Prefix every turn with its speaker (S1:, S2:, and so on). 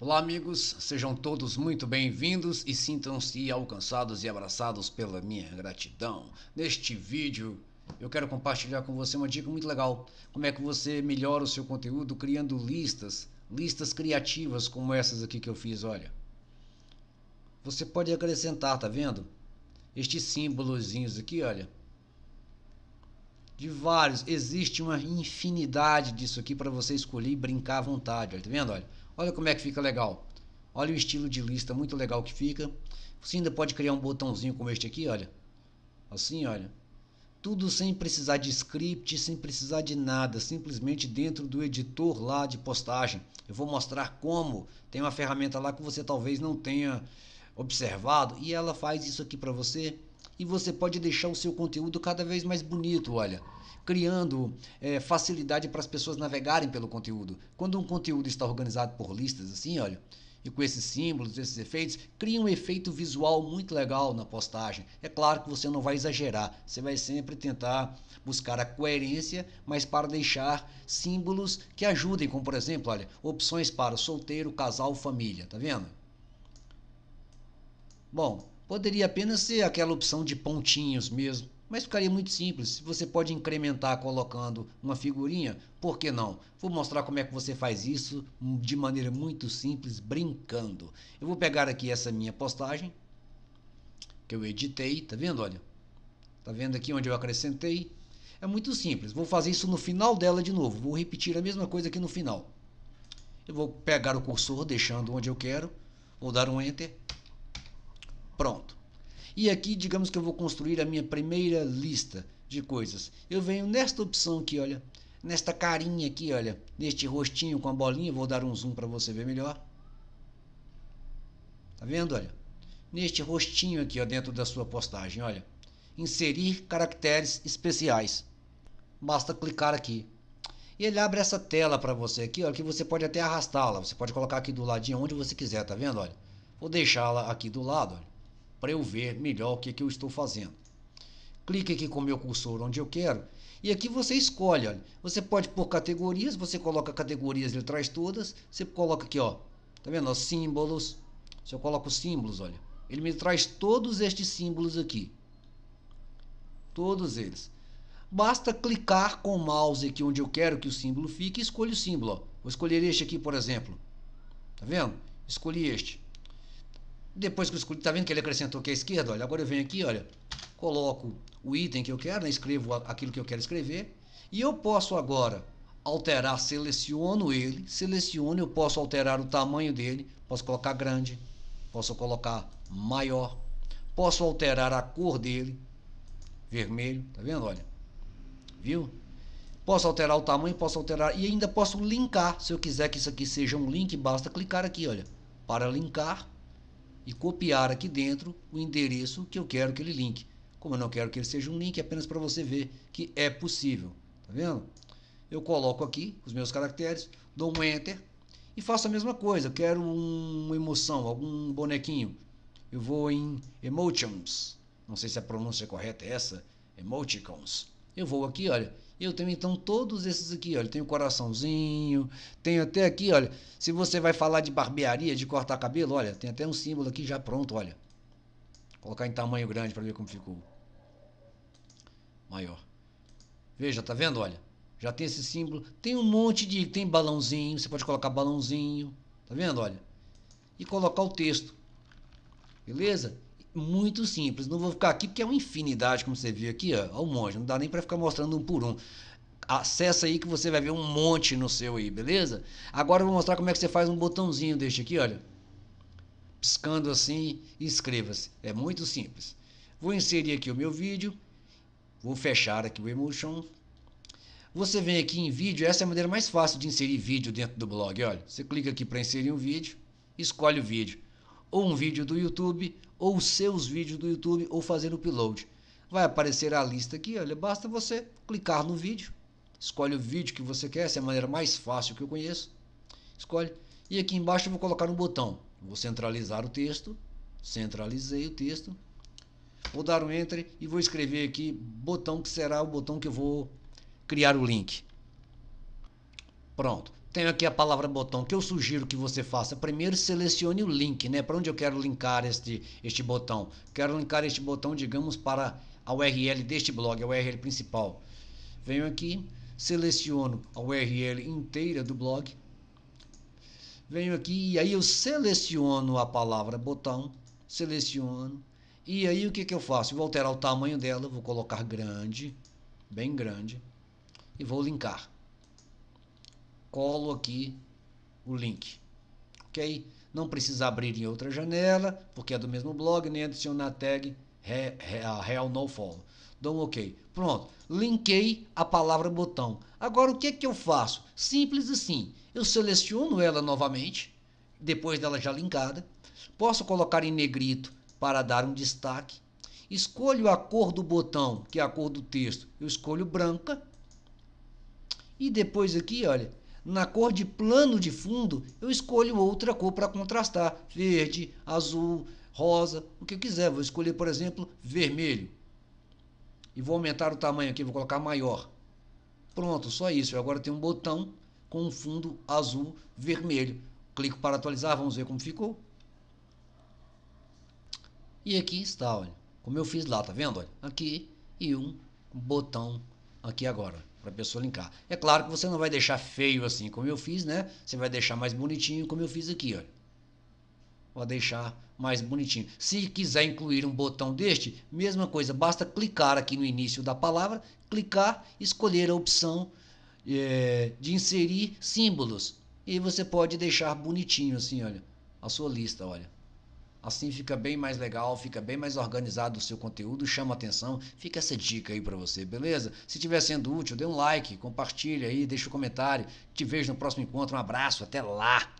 S1: Olá, amigos, sejam todos muito bem-vindos e sintam-se alcançados e abraçados pela minha gratidão. Neste vídeo, eu quero compartilhar com você uma dica muito legal: como é que você melhora o seu conteúdo criando listas, listas criativas como essas aqui que eu fiz. Olha, você pode acrescentar, tá vendo? Estes símbolozinhos aqui, olha de vários. Existe uma infinidade disso aqui para você escolher e brincar à vontade. Olha, tá vendo? Olha, Olha como é que fica legal. Olha o estilo de lista muito legal que fica. Você ainda pode criar um botãozinho como este aqui, olha. Assim, olha. Tudo sem precisar de script, sem precisar de nada, simplesmente dentro do editor lá de postagem. Eu vou mostrar como. Tem uma ferramenta lá que você talvez não tenha observado e ela faz isso aqui para você e você pode deixar o seu conteúdo cada vez mais bonito, olha criando é, facilidade para as pessoas navegarem pelo conteúdo. Quando um conteúdo está organizado por listas, assim, olha, e com esses símbolos, esses efeitos, cria um efeito visual muito legal na postagem. É claro que você não vai exagerar, você vai sempre tentar buscar a coerência, mas para deixar símbolos que ajudem, como por exemplo, olha, opções para solteiro, casal, família, tá vendo? Bom, Poderia apenas ser aquela opção de pontinhos mesmo, mas ficaria muito simples. Você pode incrementar colocando uma figurinha, por que não? Vou mostrar como é que você faz isso de maneira muito simples, brincando. Eu vou pegar aqui essa minha postagem que eu editei, tá vendo? Olha, tá vendo aqui onde eu acrescentei? É muito simples. Vou fazer isso no final dela de novo. Vou repetir a mesma coisa aqui no final. Eu vou pegar o cursor deixando onde eu quero, vou dar um enter Pronto. E aqui, digamos que eu vou construir a minha primeira lista de coisas. Eu venho nesta opção aqui, olha, nesta carinha aqui, olha, neste rostinho com a bolinha, vou dar um zoom para você ver melhor. Tá vendo, olha? Neste rostinho aqui, ó, dentro da sua postagem, olha. Inserir caracteres especiais. Basta clicar aqui. E ele abre essa tela para você aqui, olha, que você pode até arrastá-la. Você pode colocar aqui do ladinho onde você quiser, tá vendo, olha? Vou deixá-la aqui do lado, olha para eu ver melhor o que, que eu estou fazendo. Clique aqui com o meu cursor onde eu quero e aqui você escolhe. Olha. Você pode pôr categorias, você coloca categorias, ele traz todas. Você coloca aqui, ó, tá vendo? Ó, símbolos. Se eu coloco símbolos, olha, ele me traz todos estes símbolos aqui. Todos eles. Basta clicar com o mouse aqui onde eu quero que o símbolo fique e escolho o símbolo. Ó. Vou escolher este aqui, por exemplo. Tá vendo? Escolhi este. Depois que eu escolhi, tá vendo que ele acrescentou que à é esquerda? Olha, agora eu venho aqui, olha, coloco o item que eu quero, né? escrevo aquilo que eu quero escrever, e eu posso agora alterar, seleciono ele, seleciono, eu posso alterar o tamanho dele, posso colocar grande, posso colocar maior, posso alterar a cor dele, vermelho, tá vendo? Olha, viu? Posso alterar o tamanho, posso alterar e ainda posso linkar. Se eu quiser que isso aqui seja um link, basta clicar aqui, olha, para linkar e copiar aqui dentro o endereço que eu quero que ele linke. Como eu não quero que ele seja um link, é apenas para você ver que é possível. Tá vendo? Eu coloco aqui os meus caracteres, dou um enter e faço a mesma coisa. Eu quero uma emoção, algum bonequinho. Eu vou em emotions. Não sei se a pronúncia correta é essa, emoticons. Eu vou aqui, olha. Eu tenho então todos esses aqui, olha. Tem o coraçãozinho, tem até aqui, olha. Se você vai falar de barbearia, de cortar cabelo, olha, tem até um símbolo aqui já pronto, olha. Vou colocar em tamanho grande para ver como ficou. Maior. Veja, tá vendo, olha? Já tem esse símbolo. Tem um monte de. Tem balãozinho. Você pode colocar balãozinho. Tá vendo? Olha. E colocar o texto. Beleza? muito simples. Não vou ficar aqui porque é uma infinidade, como você viu aqui, ó, um monte. Não dá nem para ficar mostrando um por um. Acessa aí que você vai ver um monte no seu aí, beleza? Agora eu vou mostrar como é que você faz um botãozinho deste aqui, olha. Piscando assim, inscreva-se. É muito simples. Vou inserir aqui o meu vídeo. Vou fechar aqui o Emotion. Você vem aqui em vídeo, essa é a maneira mais fácil de inserir vídeo dentro do blog, olha. Você clica aqui para inserir um vídeo, escolhe o vídeo ou um vídeo do YouTube, ou seus vídeos do YouTube, ou fazendo upload. Vai aparecer a lista aqui, olha, basta você clicar no vídeo, escolhe o vídeo que você quer, essa é a maneira mais fácil que eu conheço, escolhe, e aqui embaixo eu vou colocar um botão, vou centralizar o texto, centralizei o texto, vou dar um Enter e vou escrever aqui botão que será o botão que eu vou criar o link. Pronto tenho aqui a palavra botão. O que eu sugiro que você faça? Primeiro selecione o link, né? Para onde eu quero linkar este, este botão. Quero linkar este botão, digamos, para a URL deste blog, a URL principal. Venho aqui, seleciono a URL inteira do blog. Venho aqui e aí eu seleciono a palavra botão, seleciono. E aí o que, que eu faço? Eu vou alterar o tamanho dela, vou colocar grande, bem grande, e vou linkar colo aqui o link. Ok? Não precisa abrir em outra janela, porque é do mesmo blog, nem adicionar a tag real no follow. Dou um ok. Pronto. Linkei a palavra botão. Agora o que, é que eu faço? Simples assim. Eu seleciono ela novamente, depois dela já linkada. Posso colocar em negrito para dar um destaque. Escolho a cor do botão, que é a cor do texto. Eu escolho branca. E depois aqui, olha, na cor de plano de fundo, eu escolho outra cor para contrastar: verde, azul, rosa, o que eu quiser. Vou escolher, por exemplo, vermelho. E vou aumentar o tamanho aqui, vou colocar maior. Pronto, só isso. Eu agora tem um botão com um fundo azul vermelho. Clico para atualizar, vamos ver como ficou. E aqui está, olha. Como eu fiz lá, tá vendo? Olha, aqui e um botão aqui agora para a pessoa linkar. É claro que você não vai deixar feio assim como eu fiz, né? Você vai deixar mais bonitinho como eu fiz aqui, olha. Vou deixar mais bonitinho. Se quiser incluir um botão deste, mesma coisa, basta clicar aqui no início da palavra, clicar, escolher a opção é, de inserir símbolos. E você pode deixar bonitinho assim, olha, a sua lista, olha. Assim fica bem mais legal, fica bem mais organizado o seu conteúdo, chama atenção. Fica essa dica aí para você, beleza? Se estiver sendo útil, dê um like, compartilha aí, deixa um comentário. Te vejo no próximo encontro. Um abraço, até lá.